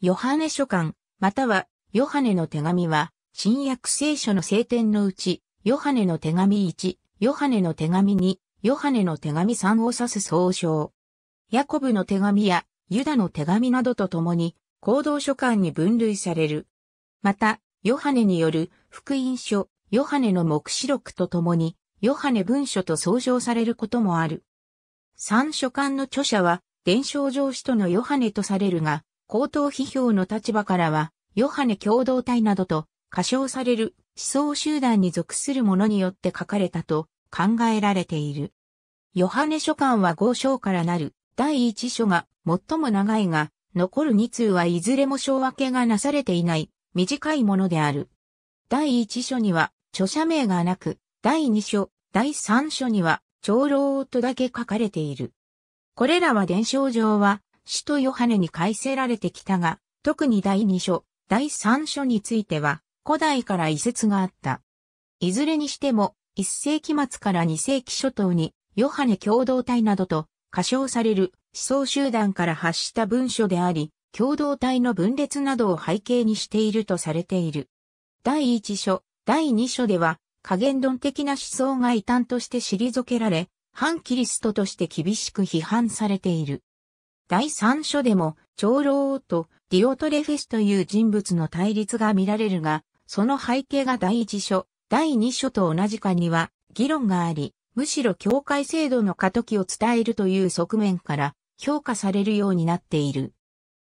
ヨハネ書簡、または、ヨハネの手紙は、新約聖書の聖典のうち、ヨハネの手紙1、ヨハネの手紙2、ヨハネの手紙3を指す総称。ヤコブの手紙や、ユダの手紙などとともに、行動書簡に分類される。また、ヨハネによる福音書、ヨハネの目視録とともに、ヨハネ文書と総称されることもある。三書簡の著者は、伝承上使徒のヨハネとされるが、高等批評の立場からは、ヨハネ共同体などと、仮称される思想集団に属する者によって書かれたと考えられている。ヨハネ書簡は5章からなる第一書が最も長いが、残る2通はいずれも章分けがなされていない短いものである。第一書には著者名がなく、第二書、第三書には長老とだけ書かれている。これらは伝承上は使徒ヨハネに改正られてきたが、特に第2書、第3書については、古代から遺説があった。いずれにしても、1世紀末から2世紀初頭に、ヨハネ共同体などと、過称される思想集団から発した文書であり、共同体の分裂などを背景にしているとされている。第1書、第2書では、加減論的な思想が異端として退けられ、反キリストとして厳しく批判されている。第三書でも、長老王とディオトレフェスという人物の対立が見られるが、その背景が第一書、第二書と同じかには議論があり、むしろ教会制度の過渡期を伝えるという側面から評価されるようになっている。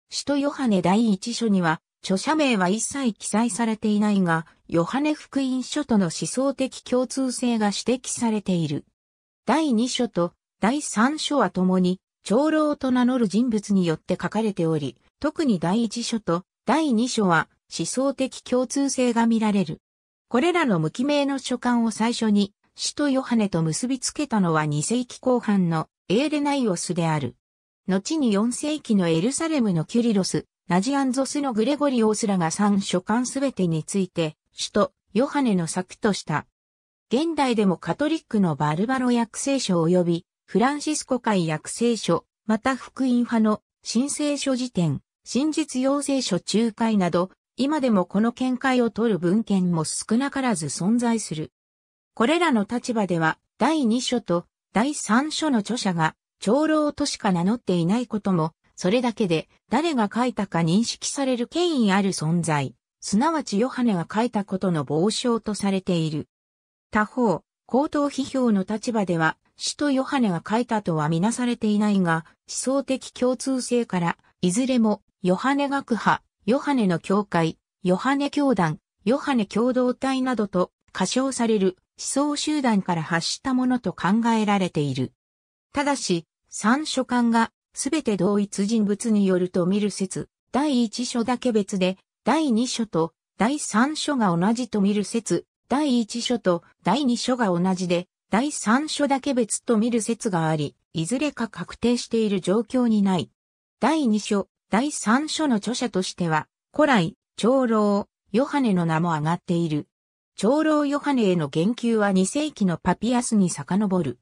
使徒ヨハネ第一書には、著者名は一切記載されていないが、ヨハネ福音書との思想的共通性が指摘されている。第2書と第3書は共に長老と名乗る人物によって書かれており、特に第一書と第二書は思想的共通性が見られる。これらの無記名の書簡を最初に、使徒ヨハネと結びつけたのは2世紀後半のエーレナイオスである。後に4世紀のエルサレムのキュリロス、ナジアンゾスのグレゴリオスらが3書簡すべてについて、死とヨハネの作とした。現代でもカトリックのバルバロ訳聖書及びフランシスコ会約聖書、また福音派の新聖書辞典、真実要請書仲介など、今でもこの見解を取る文献も少なからず存在する。これらの立場では、第2書と第3書の著者が、長老としか名乗っていないことも、それだけで誰が書いたか認識される権威ある存在、すなわちヨハネが書いたことの傍証とされている。他方、口頭批評の立場では、主とヨハネが書いたとはみなされていないが、思想的共通性から、いずれも、ヨハネ学派、ヨハネの教会、ヨハネ教団、ヨハネ共同体などと、仮称される思想集団から発したものと考えられている。ただし、三書簡が、すべて同一人物によると見る説、第一書だけ別で、第二書と第三書が同じと見る説、第一書と第二書が同じで、第三書だけ別と見る説があり、いずれか確定している状況にない。第二書、第三書の著者としては、古来、長老、ヨハネの名も上がっている。長老ヨハネへの言及は2世紀のパピアスに遡る。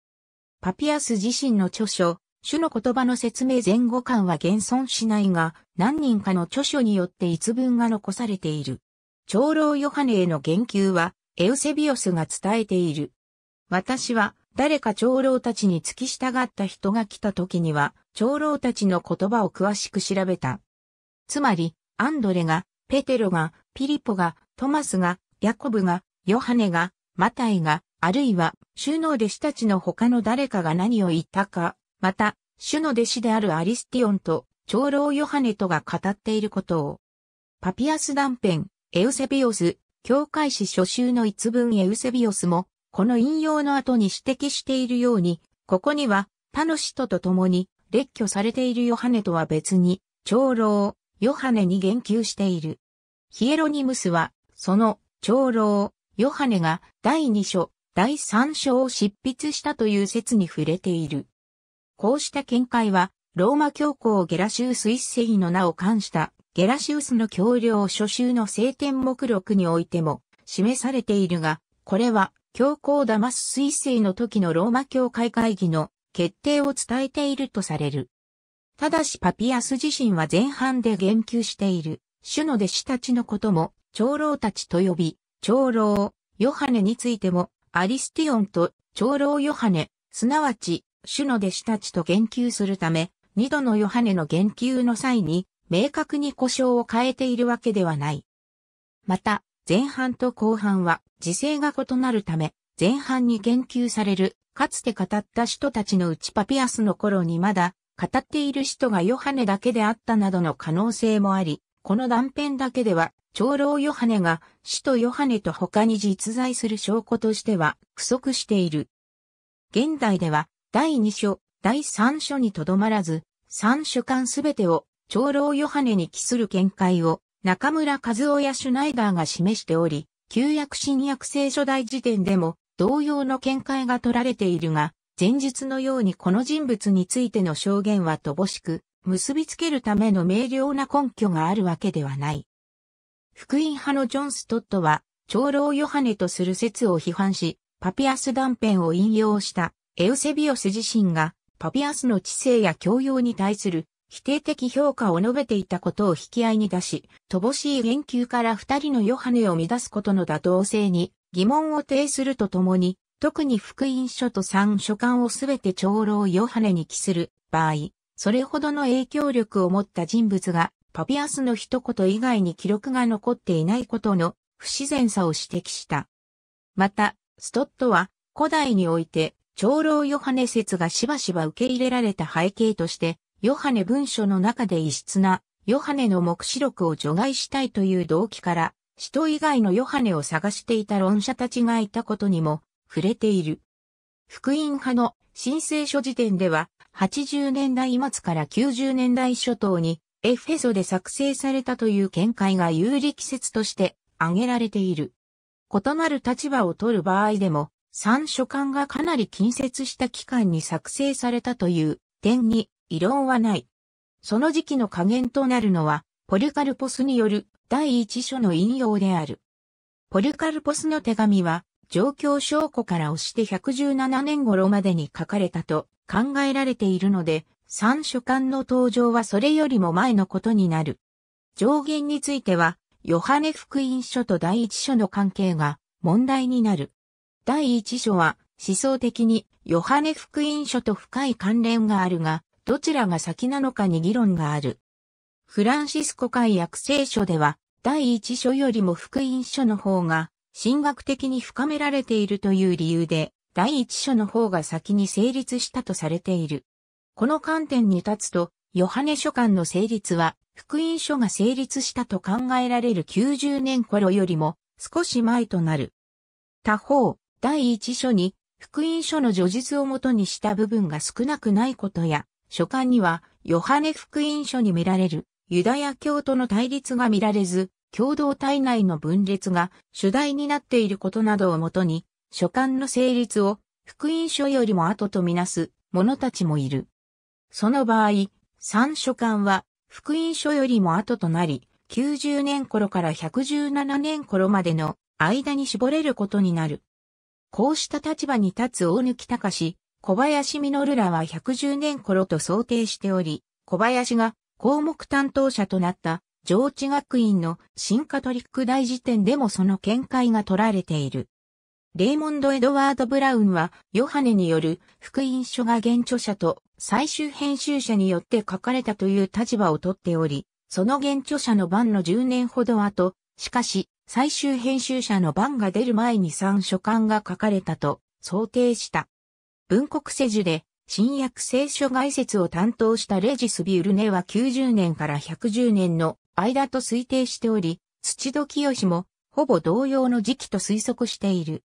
パピアス自身の著書、主の言葉の説明前後間は現存しないが、何人かの著書によって一文が残されている。長老ヨハネへの言及は、エウセビオスが伝えている。私は誰か長老たちに付き従った人が来た時には、長老たちの言葉を詳しく調べた。つまり、アンドレが、ペテロが、ピリポが、トマスが、ヤコブが、ヨハネが、マタイが、あるいは、主の弟子たちの他の誰かが何を言ったか、また、主の弟子であるアリスティオンと、長老ヨハネとが語っていることを。パピアス断片、エウセビオス、教会史初集の一文エウセビオスも、この引用の後に指摘しているように、ここには、他の使徒と共に、列挙されているヨハネとは別に、長老、ヨハネに言及している。ヒエロニムスは、その、長老、ヨハネが第二章、第三章を執筆したという説に触れている。こうした見解は、ローマ教皇ゲラシウス一世の名を冠したゲラシウスの教領初集の聖典目録においても示されているが、これは教皇ダマス彗星の時のローマ教会会議の決定を伝えているとされる。ただしパピアス自身は前半で言及している、主の弟子たちのことも、長老たちと呼び、長老、ヨハネについても、アリスティオンと長老ヨハネ、すなわち、主の弟子たちと言及するため、二度のヨハネの言及の際に、明確に故障を変えているわけではない。また、前半と後半は時勢が異なるため、前半に言及される、かつて語った人たちのうちパピアスの頃にまだ語っている人がヨハネだけであったなどの可能性もあり、この断片だけでは、長老ヨハネが使徒ヨハネと他に実在する証拠としては不足している。現代では第2書、第3書にとどまらず、3書間すべてを長老ヨハネに帰する見解を中村和夫やシュナイダーが示しており、旧約新約聖書大辞典でも同様の見解が取られているが、前述のようにこの人物についての証言は乏しく、結びつけるための明瞭な根拠があるわけではない。福音派のジョン・ストットは、長老ヨハネとする説を批判し、パピアス断片を引用したエウセビオス自身が、パピアスの知性や教養に対する否定的評価を述べていたことを引き合いに出し、乏しい言及から二人のヨハネを乱すことの妥当性に疑問を呈するとともに、特に福音書と三書簡をすべて長老ヨハネに帰する場合、それほどの影響力を持った人物が、パピアスの一言以外に記録が残っていないことの不自然さを指摘した。また、ストットは古代において長老ヨハネ説がしばしば受け入れられた背景として、ヨハネ文書の中で異質な、ヨハネの目視録を除外したいという動機から、使徒以外のヨハネを探していた論者たちがいたことにも触れている。福音派の申請書辞典では、80年代末から90年代初頭にエフェソで作成されたという見解が有力説として挙げられている。異なる立場を取る場合でも、三書館がかなり近接した期間に作成されたという点に異論はない。その時期の加減となるのは、ポルカルポスによる第一書の引用である。ポルカルポスの手紙は、状況証拠から押して117年頃までに書かれたと考えられているので、三書館の登場はそれよりも前のことになる。上限については、ヨハネ福音書と第一書の関係が問題になる。第一書は思想的にヨハネ福音書と深い関連があるが、どちらが先なのかに議論がある。フランシスコ会約聖書では、第一書よりも福音書の方が、神学的に深められているという理由で、第一書の方が先に成立したとされている。この観点に立つと、ヨハネ書館の成立は、福音書が成立したと考えられる90年頃よりも少し前となる。他方、第一書に、福音書の序述をもとにした部分が少なくないことや、書簡には、ヨハネ福音書に見られる、ユダヤ教徒の対立が見られず、共同体内の分裂が主題になっていることなどをもとに、書簡の成立を福音書よりも後とみなす者たちもいる。その場合、三書簡は福音書よりも後となり、90年頃から117年頃までの間に絞れることになる。こうした立場に立つ大貫隆小林実らは110年頃と想定しており、小林が項目担当者となった上智学院の新カトリック大辞典でもその見解が取られている。レイモンド・エドワード・ブラウンは、ヨハネによる福音書が原著者と最終編集者によって書かれたという立場をとっており、その原著者の番の10年ほど後、しかし、最終編集者の番が出る前に3書簡が書かれたと想定した。文国世樹で、新約聖書外説を担当したレジス・ビュルネは90年から110年の間と推定しており、土戸清もほぼ同様の時期と推測している。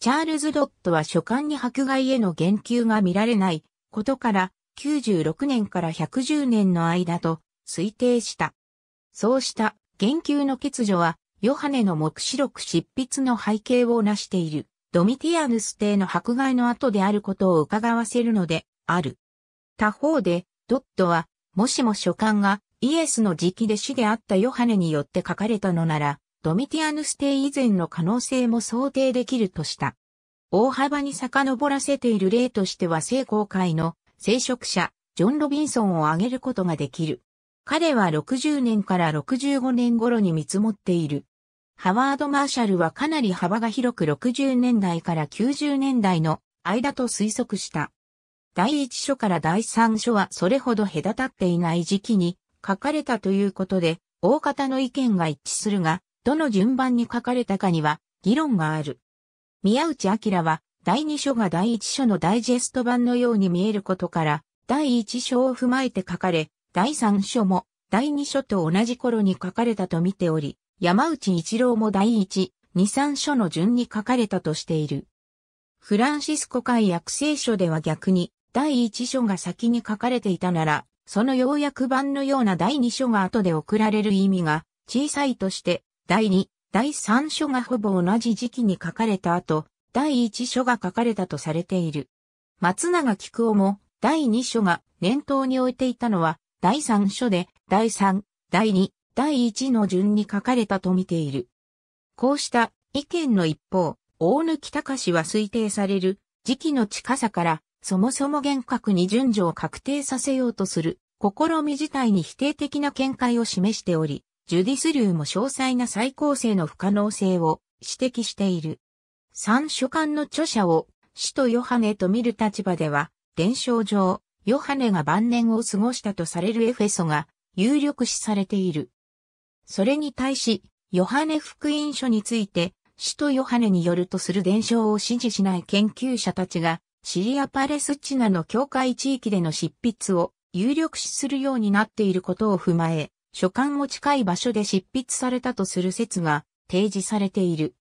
チャールズ・ドットは書簡に迫害への言及が見られないことから96年から110年の間と推定した。そうした言及の欠如はヨハネの目視録執筆の背景を成している。ドミティアヌス帝の迫害の後であることを伺わせるので、ある。他方で、ドットは、もしも書簡がイエスの直弟子であったヨハネによって書かれたのなら、ドミティアヌス帝以前の可能性も想定できるとした。大幅に遡らせている例としては聖公会の聖職者、ジョン・ロビンソンを挙げることができる。彼は60年から65年頃に見積もっている。ハワード・マーシャルはかなり幅が広く60年代から90年代の間と推測した。第一書から第三書はそれほど隔たっていない時期に書かれたということで、大方の意見が一致するが、どの順番に書かれたかには議論がある。宮内明は、第二書が第一書のダイジェスト版のように見えることから、第一書を踏まえて書かれ、第三書も第二書と同じ頃に書かれたと見ており、山内一郎も第一、二三書の順に書かれたとしている。フランシスコ会約聖書では逆に、第一書が先に書かれていたなら、その要約版のような第二書が後で送られる意味が小さいとして、第二、第三書がほぼ同じ時期に書かれた後、第一書が書かれたとされている。松永菊夫も、第二書が念頭に置いていたのは、第三書で、第三、第二、第一の順に書かれたと見ている。こうした意見の一方、大貫隆は推定される時期の近さから、そもそも厳格に順序を確定させようとする試み自体に否定的な見解を示しており、ジュディス・流も詳細な再構成の不可能性を指摘している。三書簡の著者を死とヨハネと見る立場では、伝承上、ヨハネが晩年を過ごしたとされるエフェソが有力視されている。それに対し、ヨハネ福音書について、使徒ヨハネによるとする伝承を支持しない研究者たちが、シリア・パレスチナの境界地域での執筆を有力視するようになっていることを踏まえ、書簡も近い場所で執筆されたとする説が提示されている。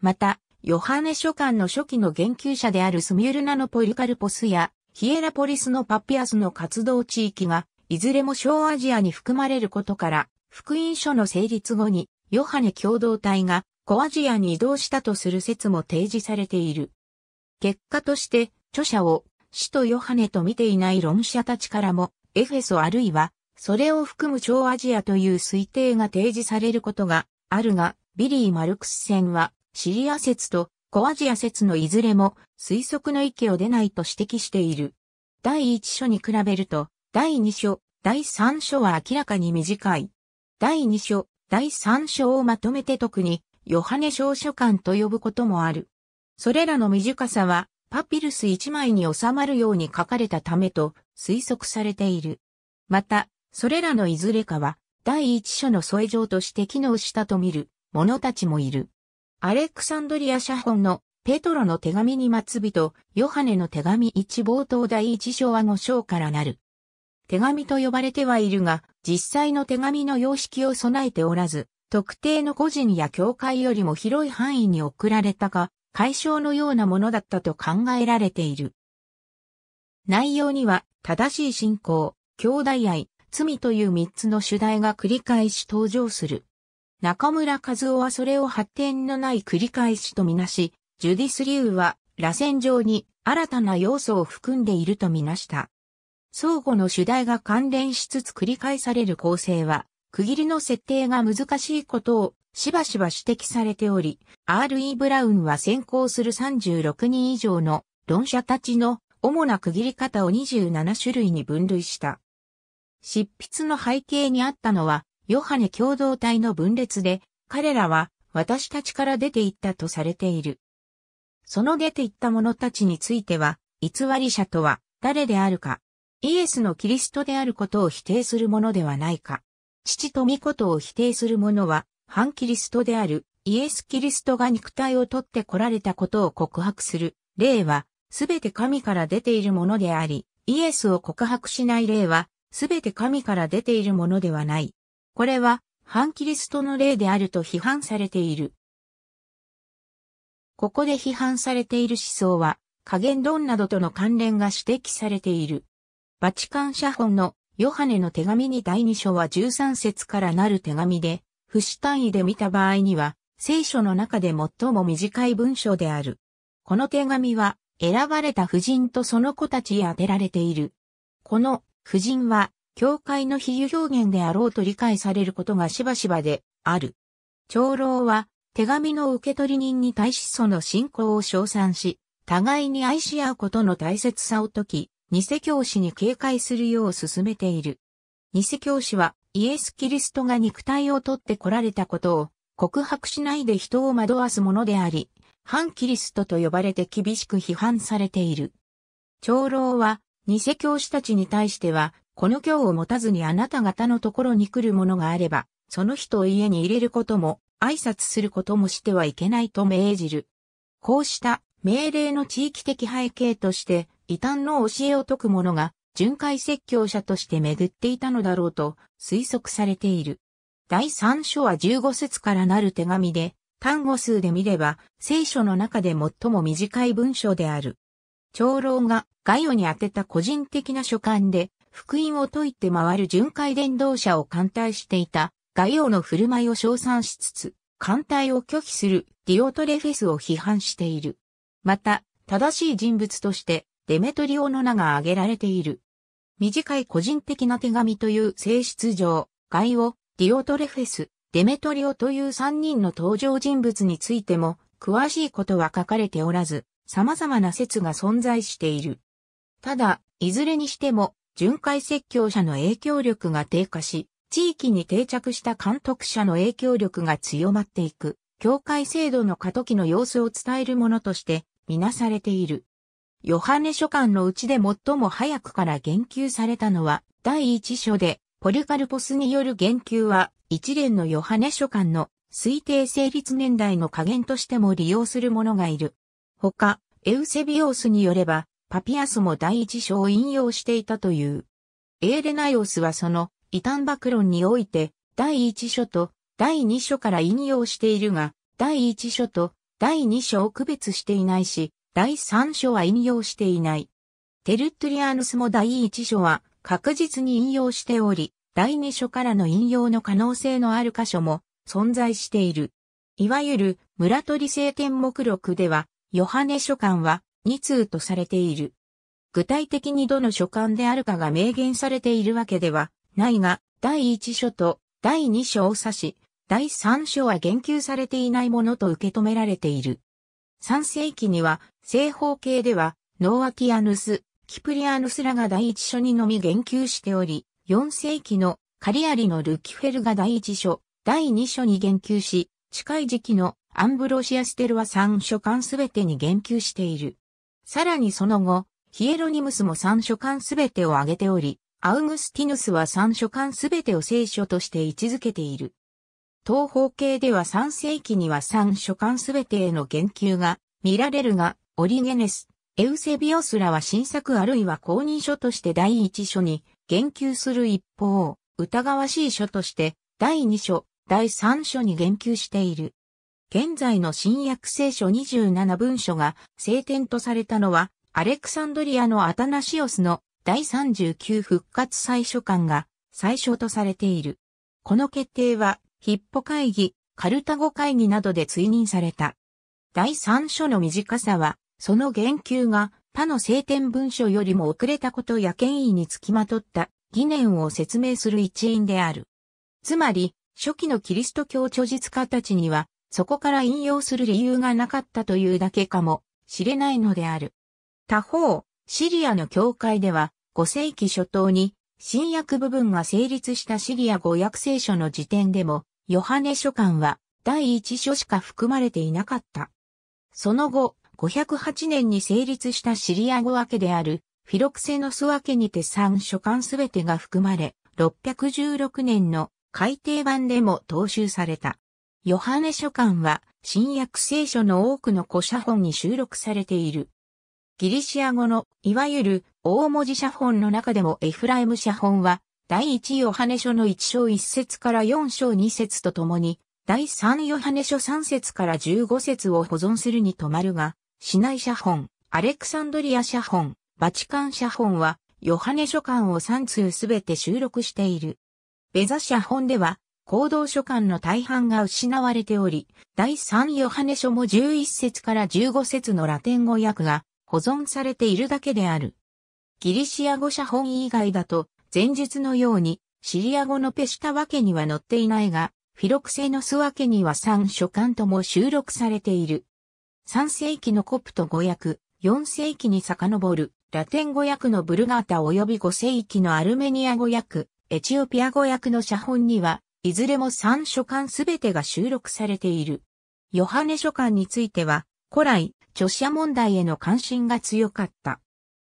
また、ヨハネ書簡の初期の研究者であるスミュルナのポリカルポスやヒエラポリスのパピアスの活動地域が、いずれも小アジアに含まれることから、福音書の成立後に、ヨハネ共同体がコアジアに移動したとする説も提示されている。結果として、著者を使徒ヨハネと見ていない論者たちからも、エフェソあるいは、それを含む超アジアという推定が提示されることがあるが、ビリー・マルクス戦は、シリア説とコアジア説のいずれも推測の域を出ないと指摘している。第1書に比べると、第2書、第3書は明らかに短い。第2書、第3章をまとめて特に、ヨハネ小書館と呼ぶこともある。それらの短さは、パピルス1枚に収まるように書かれたためと推測されている。また、それらのいずれかは、第1書の添え状として機能したと見る者たちもいる。アレクサンドリア写本のペトロの手紙に末人、ヨハネの手紙1冒頭第1章は5章からなる。手紙と呼ばれてはいるが、実際の手紙の様式を備えておらず、特定の個人や教会よりも広い範囲に送られたか、解消のようなものだったと考えられている。内容には、正しい信仰、兄弟愛、罪という三つの主題が繰り返し登場する。中村和夫はそれを発展のない繰り返しとみなし、ジュディス・リューは、螺旋状に新たな要素を含んでいるとみなした。相互の主題が関連しつつ繰り返される構成は、区切りの設定が難しいことをしばしば指摘されており、R.E. ブラウンは先行する36人以上の論者たちの主な区切り方を27種類に分類した。執筆の背景にあったのは、ヨハネ共同体の分裂で、彼らは私たちから出て行ったとされている。その出て行った者たちについては、偽り者とは誰であるか、イエスのキリストであることを否定するものではないか。父と御事を否定する者は、反キリストであるイエス・キリストが肉体を取って来られたことを告白する霊は、すべて神から出ているものであり、イエスを告白しない霊は、すべて神から出ているものではない。これは、反キリストの霊であると批判されている。ここで批判されている思想は、加減論などとの関連が指摘されている。バチカン写本のヨハネの手紙に第二章は13節からなる手紙で、不死単位で見た場合には、聖書の中で最も短い文章である。この手紙は、選ばれた婦人とその子たちへ当てられている。この、婦人は、教会の比喩表現であろうと理解されることがしばしばである。長老は手紙の受取人に対しその信仰を称賛し、互いに愛し合うことの大切さを説き、偽教師に警戒するよう進めている。偽教師はイエス・キリストが肉体を取って来られたことを告白しないで人を惑わすものであり、反キリストと呼ばれて厳しく批判されている。長老は偽教師たちに対しては、この教を持たずにあなた方のところに来るものがあれば、その人を家に入れることも、挨拶することもしてはいけないと命じる。こうした命令の地域的背景として、異端の教えを説く者が、巡回説教者として巡っていたのだろうと推測されている。第3書は15節からなる手紙で、単語数で見れば、聖書の中で最も短い文章である。長老がガイに宛てた個人的な書簡で、福音を説いて回る巡回伝道者を艦隊していた、概要の振る舞いを称賛しつつ、艦隊を拒否するディオトレフェスを批判している。また、正しい人物として、デメトリオの名が挙げられている。短い個人的な手紙という性質上、ガイオ、ディオトレフェス、デメトリオという3人の登場人物についても、詳しいことは書かれておらず、様々な説が存在している。ただ、いずれにしても、巡回説教者の影響力が低下し、地域に定着した監督者の影響力が強まっていく、教会制度の過渡期の様子を伝えるものとして、みなされている。ヨハネ書簡のうちで最も早くから言及されたのは、第一書で、ポルカルポスによる言及は、一連のヨハネ書簡の推定成立年代の加減としても利用する者がいる。他、エウセビオスによれば、パピアスも第一章を引用していたという。エーレナイオスはその異端爆論において、第一書と第二書から引用しているが、第一書と第二書を区別していないし、第3書は引用していない。テルトリアヌスも第1書は確実に引用しており、第2書からの引用の可能性のある箇所も存在している。いわゆる村取聖典目録では、ヨハネ書簡は2通とされている。具体的にどの書簡であるかが明言されているわけではないが、第1書と第2書を指し、第3書は言及されていないものと受け止められている。3世紀には正方形では、ノーアキアヌス、キプリアヌスらが第一書にのみ言及しており、4世紀のカリアリのルキフェルが第一書、第二書に言及し、近い時期のアンブロシアステルは3書間すべてに言及している。さらにその後、ヒエロニムスも3書間すべてを挙げており、アウグスティヌスは3書間すべてを聖書として位置づけている。東方形では3世紀には3書間すべてへの言及が見られるが、オリゲネス、エウセビオスらは新作あるいは公認書として第一書に言及する一方、疑わしい書として第二書、第三書に言及している。現在の新約聖書27文書が聖典とされたのは、アレクサンドリアのアタナシオスの第39復活最初巻が最初とされている。この決定は、ヒッポ会議、カルタゴ会議などで追認された。第3書の短さは、その言及が他の聖典文書よりも遅れたことや権威につきまとった疑念を説明する一因である。つまり、初期のキリスト教著述家たちには、そこから引用する理由がなかったというだけかもしれないのである。他方、シリアの教会では、5世紀初頭に、新約部分が成立したシリア語訳聖書の時点でも、ヨハネ書簡は第一書しか含まれていなかった。その後、508年に成立したシリア語訳である、フィロクセノス訳にて3書簡すべてが含まれ、616年の改訂版でも踏襲された。ヨハネ書簡は、新約聖書の多くの古写本に収録されている。ギリシア語の、いわゆる、大文字写本の中でもエフライム写本は、第1ヨハネ書の1章1節から4章2節とともに、第3ヨハネ書3節から15節を保存するに止まるが、市内写本、アレクサンドリア写本、バチカン写本は、ヨハネ書簡を3通すべて収録している。ベザ写本では、行動書簡の大半が失われており、第3ヨハネ書も11節から15節のラテン語訳が保存されているだけである。ギリシア語写本以外だと、前述のように、シリア語のペシタわけには載っていないが、フィロクセノスわけには3書簡とも収録されている。3世紀のコプト語訳、4世紀に遡る、ラテン語訳のブルガータ及び5世紀のアルメニア語訳、エチオピア語訳の写本には、いずれも3書簡すべてが収録されている。ヨハネ書簡については、古来、著者問題への関心が強かった。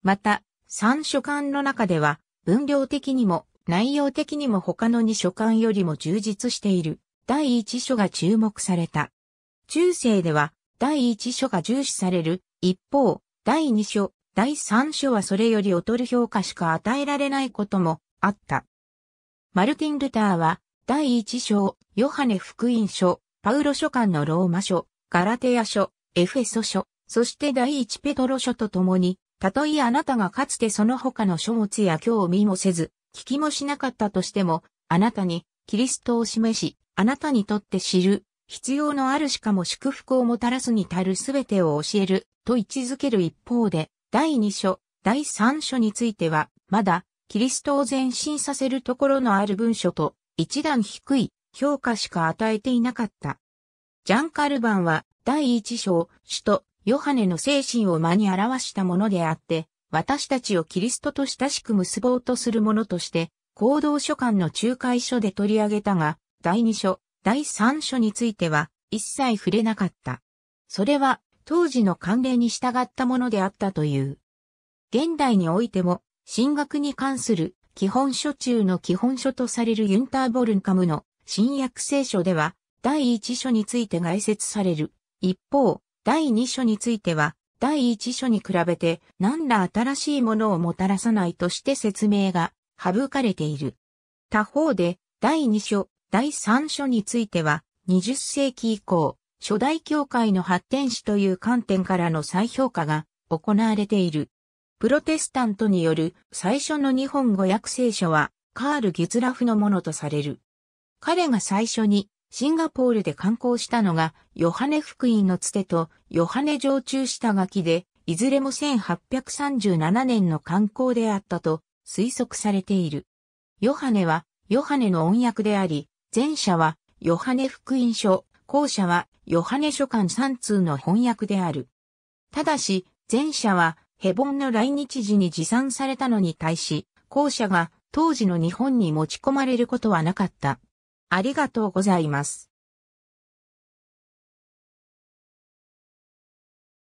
また、3書簡の中では、分量的にも内容的にも他の2書簡よりも充実している第1書が注目された。中世では第1書が重視される。一方、第2書、第3書はそれより劣る評価しか与えられないこともあった。マルティン・ルターは、第1章、ヨハネ福音書、パウロ書館のローマ書、ガラテヤ書、エフェソ書、そして第1ペトロ書とともに、たとえあなたがかつてその他の書物や興味もせず、聞きもしなかったとしても、あなたに、キリストを示し、あなたにとって知る、必要のあるしかも祝福をもたらすに足るすべてを教えると位置づける一方で、第2章、第3章については、まだ、キリストを前進させるところのある文書と、一段低い評価しか与えていなかった。ジャン・カルバンは、第1章、首都、ヨハネの精神を間に表したものであって、私たちをキリストと親しく結ぼうとするものとして、行動書簡の仲介書で取り上げたが、第2章、第三書については一切触れなかった。それは当時の慣例に従ったものであったという。現代においても、進学に関する基本書中の基本書とされるユンターボルンカムの新約聖書では、第一書について概説される。一方、第二書については、第一書に比べて何ら新しいものをもたらさないとして説明が省かれている。他方で、第二書、第三書については、20世紀以降、初代教会の発展史という観点からの再評価が行われている。プロテスタントによる最初の日本語訳聖書は、カール・ギュツラフのものとされる。彼が最初にシンガポールで観光したのが、ヨハネ福音のつてとヨハネ常駐した書きで、いずれも1837年の観光であったと推測されている。ヨハネはヨハネの音訳であり、前者はヨハネ福音書、後者はヨハネ書簡3通の翻訳である。ただし、前者はヘボンの来日時に持参されたのに対し、後者が当時の日本に持ち込まれることはなかった。ありがとうございます。